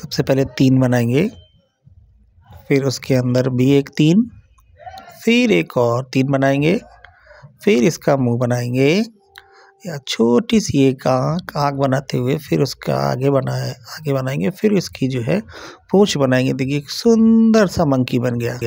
सबसे पहले तीन बनाएंगे फिर उसके अंदर भी एक तीन फिर एक और तीन बनाएंगे फिर इसका मुंह बनाएंगे या छोटी सी एक आँख आँख बनाते हुए फिर उसका आगे बनाए आगे बनाएंगे फिर इसकी जो है पूछ बनाएंगे देखिए एक सुंदर सा मंकी बन गया